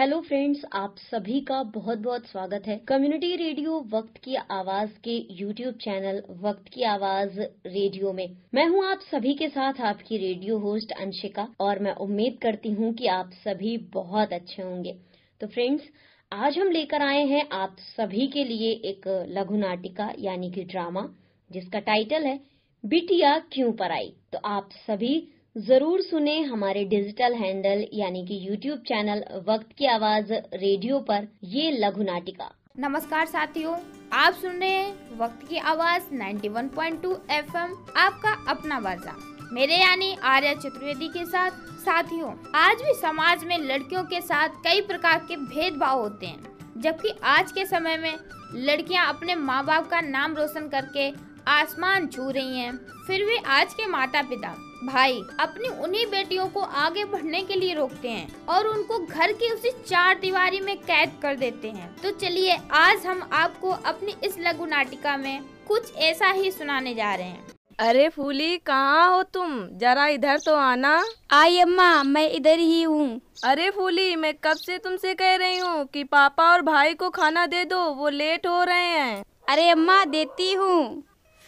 Hello friends आप सभी का बहुत बहुत स्वागत है कम्युनिटी रेडियो वक्त की आवाज के यूट्यूब चैनल वक्त की आवाज रेडियो में मैं हूं आप सभी के साथ आपकी रेडियो होस्ट अंशिका और मैं उम्मीद करती हूं कि आप सभी बहुत अच्छे होंगे तो फ्रेंड्स आज हम लेकर आए हैं आप सभी के लिए एक लघु नाटिका यानी कि ड्रामा जिसका टाइटल है बिटिया क्यों पर आई तो आप सभी जरूर सुने हमारे डिजिटल हैंडल यानी कि यूट्यूब चैनल वक्त की आवाज रेडियो पर ये लघु नाटिका नमस्कार साथियों आप सुन रहे हैं वक्त की आवाज 91.2 पॉइंट आपका अपना बाजा मेरे यानी आर्या चतुर्वेदी के साथ साथियों आज भी समाज में लड़कियों के साथ कई प्रकार के भेदभाव होते हैं जबकि आज के समय में लड़कियां अपने माँ बाप का नाम रोशन करके आसमान छू रही हैं। फिर वे आज के माता पिता भाई अपनी उन्हीं बेटियों को आगे बढ़ने के लिए रोकते हैं और उनको घर की उसी चार दीवारी में कैद कर देते हैं तो चलिए आज हम आपको अपनी इस लघु नाटिका में कुछ ऐसा ही सुनाने जा रहे हैं अरे फूली कहाँ हो तुम जरा इधर तो आना आई अम्मा मैं इधर ही हूँ अरे फूली मैं कब से तुमसे कह रही हूँ कि पापा और भाई को खाना दे दो वो लेट हो रहे हैं अरे अम्मा देती हूँ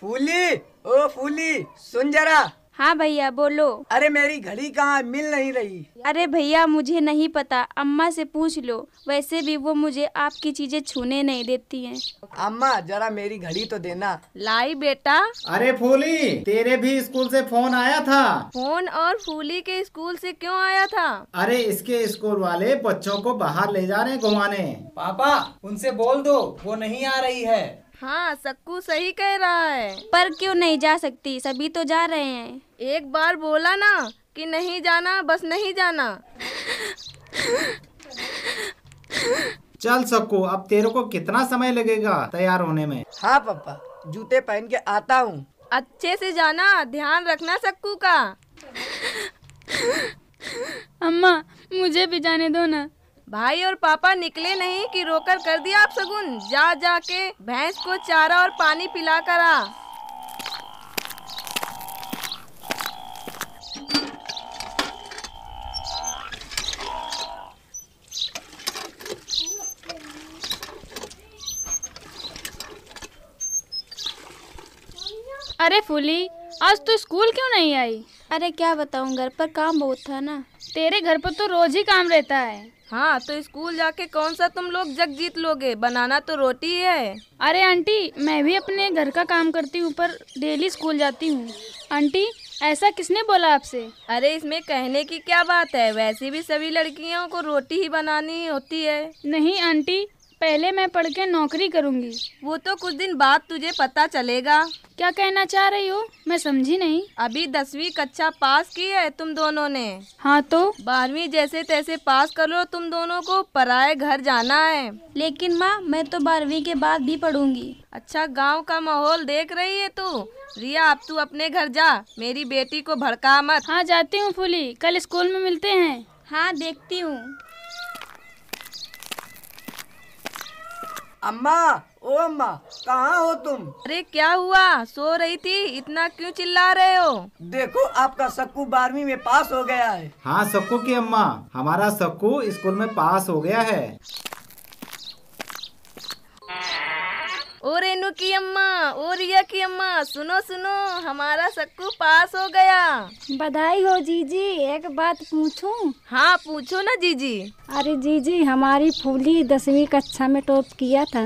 फूली ओ फूली सुन जरा हाँ भैया बोलो अरे मेरी घड़ी कहाँ मिल नहीं रही अरे भैया मुझे नहीं पता अम्मा से पूछ लो वैसे भी वो मुझे आपकी चीजें छूने नहीं देती हैं। अम्मा जरा मेरी घड़ी तो देना लाई बेटा अरे फूली तेरे भी स्कूल से फोन आया था फोन और फूली के स्कूल से क्यों आया था अरे इसके स्कूल वाले बच्चों को बाहर ले जा रहे घुमाने पापा उनसे बोल दो वो नहीं आ रही है हाँ सक्कू सही कह रहा है पर क्यों नहीं जा सकती सभी तो जा रहे हैं एक बार बोला ना कि नहीं जाना बस नहीं जाना चल सक्कू अब तेरे को कितना समय लगेगा तैयार होने में हाँ पापा जूते पहन के आता हूँ अच्छे से जाना ध्यान रखना सक्कू का अम्मा मुझे भी जाने दो ना भाई और पापा निकले नहीं कि रोकर कर दिया आप सगुन जा जा के भैंस को चारा और पानी पिला कर आ अरे फूली आज तो स्कूल क्यों नहीं आई अरे क्या बताऊं घर पर काम बहुत था ना तेरे घर पर तो रोज ही काम रहता है हाँ तो स्कूल जाके कौन सा तुम लोग जग जीत लोगे बनाना तो रोटी है अरे आंटी मैं भी अपने घर का काम करती हूँ पर डेली स्कूल जाती हूँ आंटी ऐसा किसने बोला आपसे अरे इसमें कहने की क्या बात है वैसे भी सभी लड़कियों को रोटी ही बनानी होती है नहीं आंटी पहले मैं पढ़ के नौकरी करूँगी वो तो कुछ दिन बाद तुझे पता चलेगा क्या कहना चाह रही हो मैं समझी नहीं अभी दसवीं कक्षा पास की है तुम दोनों ने हाँ तो बारहवीं जैसे तैसे पास कर लो तुम दोनों को पराए घर जाना है लेकिन माँ मैं तो बारहवीं के बाद भी पढ़ूंगी अच्छा गांव का माहौल देख रही है तू रिया अब तू अपने घर जा मेरी बेटी को भड़का मत हाँ जाती हूँ फूली कल स्कूल में मिलते हैं हाँ देखती हूँ अम्मा ओ अम्मा कहाँ हो तुम अरे क्या हुआ सो रही थी इतना क्यों चिल्ला रहे हो देखो आपका सक्कू बारहवीं में पास हो गया है हाँ सक्कू की अम्मा हमारा सक्कू स्कूल में पास हो गया है ओ रेनू की अम्मा ओ रिया की अम्मा सुनो सुनो हमारा सक्कू पास हो गया बधाई हो जीजी एक बात पूछूं हाँ पूछो ना जीजी अरे जीजी हमारी फूली दसवीं कक्षा में टॉप किया था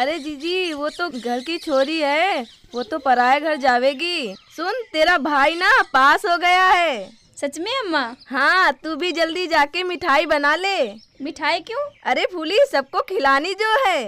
अरे जीजी वो तो घर की छोरी है वो तो पराए घर जावेगी सुन तेरा भाई ना पास हो गया है सच में अम्मा हाँ तू भी जल्दी जाके मिठाई बना ले मिठाई क्यों अरे फूली सबको खिलानी जो है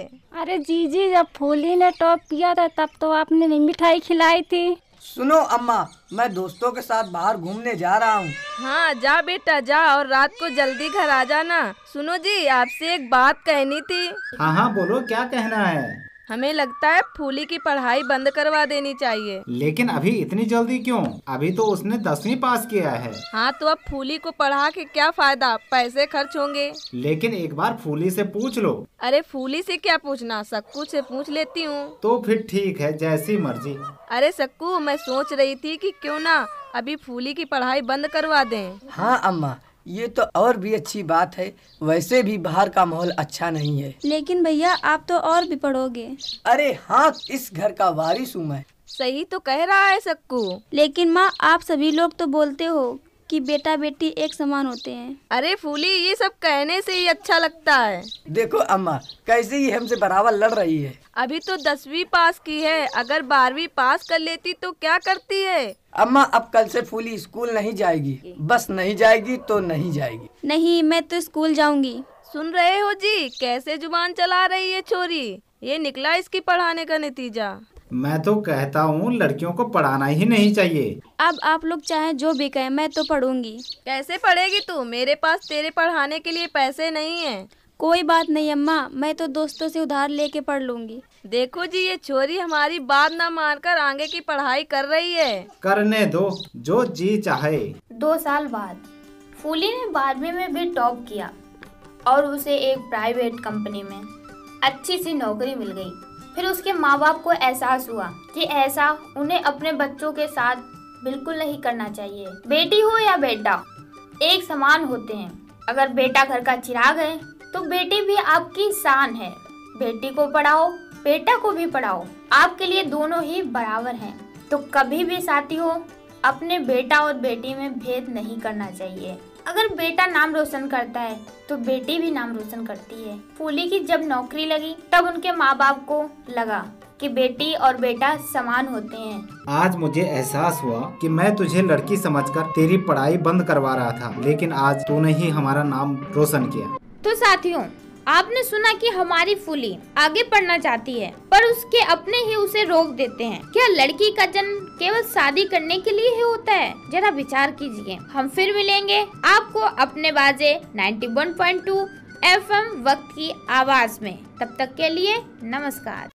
अरे जी जी जब फूली ने टॉप किया था तब तो आपने नहीं मिठाई खिलाई थी सुनो अम्मा मैं दोस्तों के साथ बाहर घूमने जा रहा हूँ हाँ जा बेटा जा और रात को जल्दी घर आ जाना सुनो जी आपसे एक बात कहनी थी हाँ हाँ बोलो क्या कहना है हमें लगता है फूली की पढ़ाई बंद करवा देनी चाहिए लेकिन अभी इतनी जल्दी क्यों? अभी तो उसने दसवीं पास किया है हाँ तो अब फूली को पढ़ा के क्या फायदा पैसे खर्च होंगे लेकिन एक बार फूली से पूछ लो अरे फूली से क्या पूछना सक्कू से पूछ लेती हूँ तो फिर ठीक है जैसी मर्जी अरे सक्कू मैं सोच रही थी कि क्यों ना अभी फूली की पढ़ाई बंद करवा दें हाँ अम्मा ये तो और भी अच्छी बात है वैसे भी बाहर का माहौल अच्छा नहीं है लेकिन भैया आप तो और भी पढ़ोगे अरे हाँ इस घर का वारिस हूँ मैं सही तो कह रहा है सक्कू लेकिन माँ आप सभी लोग तो बोलते हो कि बेटा बेटी एक समान होते हैं अरे फूली ये सब कहने से ही अच्छा लगता है देखो अम्मा कैसे ये हमसे बराबर लड़ रही है अभी तो दसवीं पास की है अगर बारहवीं पास कर लेती तो क्या करती है अम्मा अब कल से फूली स्कूल नहीं जाएगी बस नहीं जाएगी तो नहीं जाएगी नहीं मैं तो स्कूल जाऊंगी सुन रहे हो जी कैसे जुबान चला रही है छोरी ये निकला इसकी पढ़ाने का नतीजा मैं तो कहता हूँ लड़कियों को पढ़ाना ही नहीं चाहिए अब आप लोग चाहे जो भी कहें मैं तो पढ़ूंगी कैसे पढ़ेगी तू मेरे पास तेरे पढ़ाने के लिए पैसे नहीं है कोई बात नहीं अम्मा मैं तो दोस्तों से उधार लेके पढ़ लूंगी देखो जी ये छोरी हमारी बात ना मानकर आगे की पढ़ाई कर रही है करने दो जो जी चाहे दो साल बाद फूली ने बारहवीं में भी टॉप किया और उसे एक प्राइवेट कंपनी में अच्छी सी नौकरी मिल गई फिर उसके माँ बाप को एहसास हुआ कि ऐसा उन्हें अपने बच्चों के साथ बिल्कुल नहीं करना चाहिए बेटी हो या बेटा एक समान होते हैं अगर बेटा घर का चिराग है तो बेटी भी आपकी शान है बेटी को पढ़ाओ बेटा को भी पढ़ाओ आपके लिए दोनों ही बराबर हैं तो कभी भी साथी हो अपने बेटा और बेटी में भेद नहीं करना चाहिए अगर बेटा नाम रोशन करता है तो बेटी भी नाम रोशन करती है फूली की जब नौकरी लगी तब उनके माँ बाप को लगा कि बेटी और बेटा समान होते हैं आज मुझे एहसास हुआ कि मैं तुझे लड़की समझकर तेरी पढ़ाई बंद करवा रहा था लेकिन आज तूने ही हमारा नाम रोशन किया तो साथियों आपने सुना कि हमारी फूली आगे पढ़ना चाहती है पर उसके अपने ही उसे रोक देते हैं क्या लड़की का जन्म केवल शादी करने के लिए ही होता है जरा विचार कीजिए हम फिर मिलेंगे आपको अपने बाजे 91.2 एफएम वक्त की आवाज में तब तक के लिए नमस्कार